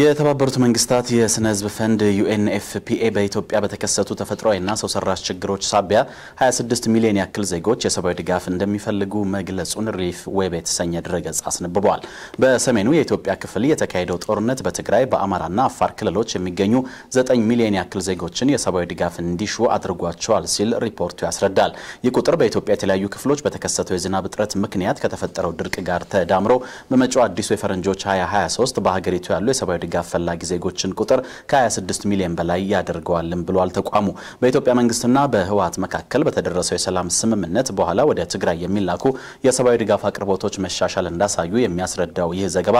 የተባበሩት መንግስታት የስነ ህዝብ ፈንድ ዩኤንኤፍፒኤ በኢትዮጵያ በተከሰቱ ተፈጥሯዊና ሰው ሰራሽ ችግሮች ሳቢያ 26 ሚሊዮን ያክል ዜጎች የሰብአዊ ድጋፍ እንደሚፈልጉ መግለጹን ሪፍ ዌብ የተሰኘ ድረገጽ አስነብበዋል። በሰሜኑ የኢትዮጵያ ክፍል የተካሄደው ጦርነት በትግራይ በአማራና አፋር ክልሎች የሚገኙ 9 ሚሊዮን ያክል ዜጎችን የሰብአዊ ድጋፍ እንዲሹ አድርጓቸዋል ሲል ሪፖርቱ ያስረዳል። ይህ ቁጥር በኢትዮጵያ የተለያዩ ክፍሎች በተከሰተው የዝናብ እጥረት ምክንያት ከተፈጠረው ድርቅ ጋር ተዳምሮ በመጪው አዲሱ የፈረንጆች 2023 በሀገሪቱ ያሉ የሰብአዊ ድጋፍ ፈላጊ ዜጎችን ቁጥር ከ26 ሚሊዮን በላይ ያደርገዋልም ብሏል ተቋሙ። በኢትዮጵያ መንግስትና በህወሀት መካከል በተደረሰው የሰላም ስምምነት በኋላ ወደ ትግራይ የሚላኩ የሰብአዊ ድጋፍ አቅርቦቶች መሻሻል እንዳሳዩ የሚያስረዳው ይህ ዘገባ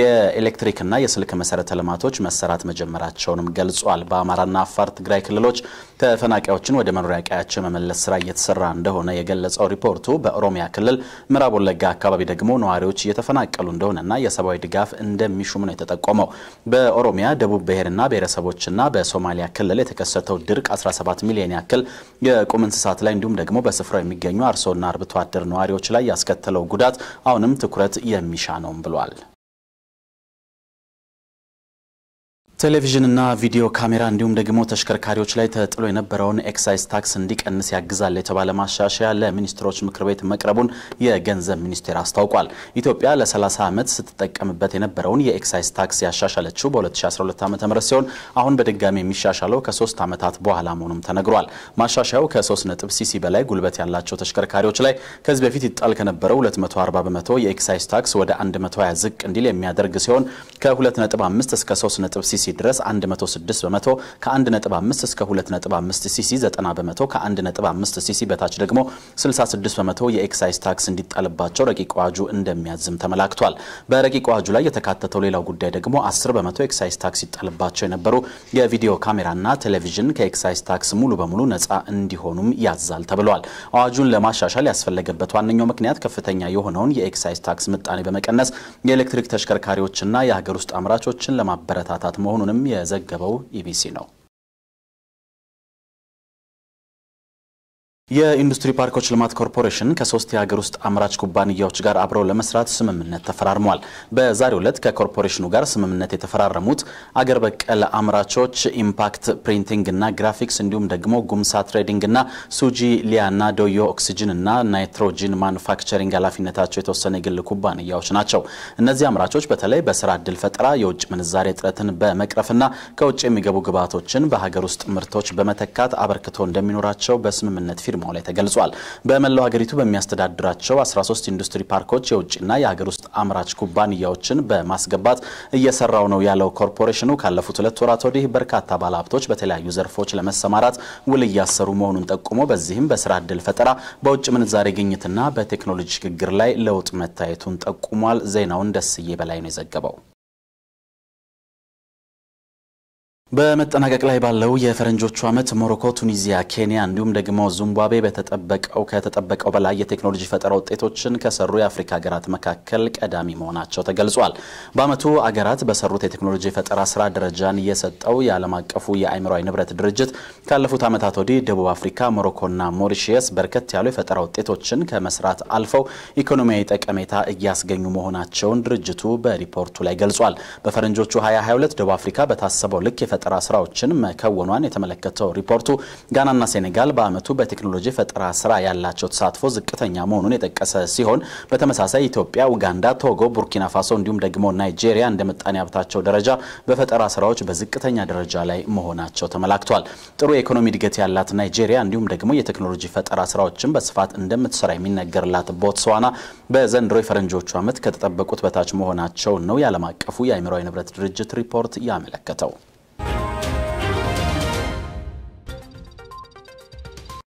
የኤሌክትሪክና የስልክ መሰረተ ልማቶች መሰራት መጀመራቸውንም ገልጿል። በአማራና አፋር ትግራይ ክልሎች ተፈናቃዮችን ወደ መኖሪያ ቀያቸው መመለስ ስራ እየተሰራ እንደሆነ የገለጸው ሪፖርቱ በኦሮሚያ ክልል ምዕራብ ወለጋ አካባቢ ደግሞ ነዋሪዎች እየተፈናቀሉ እንደሆነና የሰብአዊ ድጋፍ እንደሚሹም ነው የተጠቆመው። በኦሮሚያ ደቡብ ብሔርና ብሔረሰቦችና በሶማሊያ ክልል የተከሰተው ድርቅ 17 ሚሊዮን ያክል የቁም እንስሳት ላይ እንዲሁም ደግሞ በስፍራው የሚገኙ አርሶና አርብቶ አደር ነዋሪዎች ላይ ያስከተለው ጉዳት አሁንም ትኩረት የሚሻ ነውም ብሏል። ቴሌቪዥንና ቪዲዮ ካሜራ እንዲሁም ደግሞ ተሽከርካሪዎች ላይ ተጥሎ የነበረውን ኤክሳይዝ ታክስ እንዲቀንስ ያግዛል የተባለ ማሻሻያ ለሚኒስትሮች ምክር ቤት መቅረቡን የገንዘብ ሚኒስቴር አስታውቋል። ኢትዮጵያ ለ30 ዓመት ስትጠቀምበት የነበረውን የኤክሳይዝ ታክስ ያሻሻለችው በ2012 ዓ ም ሲሆን አሁን በድጋሚ የሚሻሻለው ከሶስት ዓመታት በኋላ መሆኑም ተነግሯል። ማሻሻያው ከ3 ነጥብ ሲሲ በላይ ጉልበት ያላቸው ተሽከርካሪዎች ላይ ከዚህ በፊት ይጣል ከነበረው 240 በመቶ የኤክሳይዝ ታክስ ወደ 120 ዝቅ እንዲል የሚያደርግ ሲሆን ከ2.5 እስከ 3 ነጥብ ሲሲ ድረስ 106 በመቶ ከ1.5 እስከ 2.5 ሲሲ 90 በመቶ ከ1.5 ሲሲ በታች ደግሞ 66 በመቶ የኤክሳይዝ ታክስ እንዲጣልባቸው ረቂቅ አዋጁ እንደሚያዝም ተመላክቷል። በረቂቅ አዋጁ ላይ የተካተተው ሌላው ጉዳይ ደግሞ 10 በመቶ ኤክሳይዝ ታክስ ይጣልባቸው የነበሩ የቪዲዮ ካሜራና ቴሌቪዥን ከኤክሳይዝ ታክስ ሙሉ በሙሉ ነፃ እንዲሆኑም ያዛል ተብሏል። አዋጁን ለማሻሻል ያስፈለገበት ዋነኛው ምክንያት ከፍተኛ የሆነውን የኤክሳይዝ ታክስ ምጣኔ በመቀነስ የኤሌክትሪክ ተሽከርካሪዎችና የሀገር ውስጥ አምራቾችን ለማበረታታት መሆኑ መሆኑንም የዘገበው ኢቢሲ ነው። የኢንዱስትሪ ፓርኮች ልማት ኮርፖሬሽን ከሶስት የሀገር ውስጥ አምራች ኩባንያዎች ጋር አብረው ለመስራት ስምምነት ተፈራርመዋል። በዛሬው ዕለት ከኮርፖሬሽኑ ጋር ስምምነት የተፈራረሙት አገር በቀል አምራቾች ኢምፓክት ፕሪንቲንግ እና ግራፊክስ እንዲሁም ደግሞ ጉምሳ ትሬዲንግ እና ሱጂ ሊያ እና ዶዮ ኦክሲጅን እና ናይትሮጂን ማኑፋክቸሪንግ ኃላፊነታቸው የተወሰነ የግል ኩባንያዎች ናቸው። እነዚህ አምራቾች በተለይ በስራ እድል ፈጠራ፣ የውጭ ምንዛሬ እጥረትን በመቅረፍና ከውጭ የሚገቡ ግብዓቶችን በሀገር ውስጥ ምርቶች በመተካት አበርክቶ እንደሚኖራቸው በስምምነት ፊርማው ላይ ተገልጿል። በመላው ሀገሪቱ በሚያስተዳድራቸው 13 ኢንዱስትሪ ፓርኮች የውጭና የሀገር ውስጥ አምራች ኩባንያዎችን በማስገባት እየሰራው ነው ያለው ኮርፖሬሽኑ ካለፉት ሁለት ወራት ወዲህ በርካታ ባለሀብቶች በተለያዩ ዘርፎች ለመሰማራት ውል እያሰሩ መሆኑን ጠቁሞ በዚህም በስራ እድል ፈጠራ፣ በውጭ ምንዛሬ ግኝትና በቴክኖሎጂ ሽግግር ላይ ለውጥ መታየቱን ጠቁሟል። ዜናውን ደስዬ በላይ ነው የዘገበው። በመጠናቀቅ ላይ ባለው የፈረንጆቹ ዓመት ሞሮኮ፣ ቱኒዚያ፣ ኬንያ እንዲሁም ደግሞ ዚምባብዌ በተጠበቀው ከተጠበቀው በላይ የቴክኖሎጂ ፈጠራ ውጤቶችን ከሰሩ የአፍሪካ ሀገራት መካከል ቀዳሚ መሆናቸው ተገልጿል። በዓመቱ አገራት በሰሩት የቴክኖሎጂ ፈጠራ ስራ ደረጃን እየሰጠው የዓለም አቀፉ የአእምሯዊ ንብረት ድርጅት ካለፉት ዓመታት ወዲህ ደቡብ አፍሪካ፣ ሞሮኮና ሞሪሺየስ በርከት ያሉ የፈጠራ ውጤቶችን ከመስራት አልፈው ኢኮኖሚያዊ ጠቀሜታ እያስገኙ መሆናቸውን ድርጅቱ በሪፖርቱ ላይ ገልጿል። በፈረንጆቹ 2022 ደቡብ አፍሪካ በታሰበው ልክ የፈጠራ ስራዎችን መከወኗን የተመለከተው ሪፖርቱ ጋናና ሴኔጋል በአመቱ በቴክኖሎጂ ፈጠራ ስራ ያላቸው ተሳትፎ ዝቅተኛ መሆኑን የጠቀሰ ሲሆን በተመሳሳይ ኢትዮጵያ፣ ኡጋንዳ፣ ቶጎ፣ ቡርኪና ፋሶ እንዲሁም ደግሞ ናይጄሪያ እንደ ምጣኔ ሀብታቸው ደረጃ በፈጠራ ስራዎች በዝቅተኛ ደረጃ ላይ መሆናቸው ተመላክቷል። ጥሩ የኢኮኖሚ እድገት ያላት ናይጄሪያ እንዲሁም ደግሞ የቴክኖሎጂ ፈጠራ ስራዎችን በስፋት እንደምትሰራ የሚነገርላት ቦትስዋና በዘንድሮ የፈረንጆቹ ዓመት ከተጠበቁት በታች መሆናቸውን ነው የዓለም አቀፉ የአእምሯዊ ንብረት ድርጅት ሪፖርት ያመለከተው።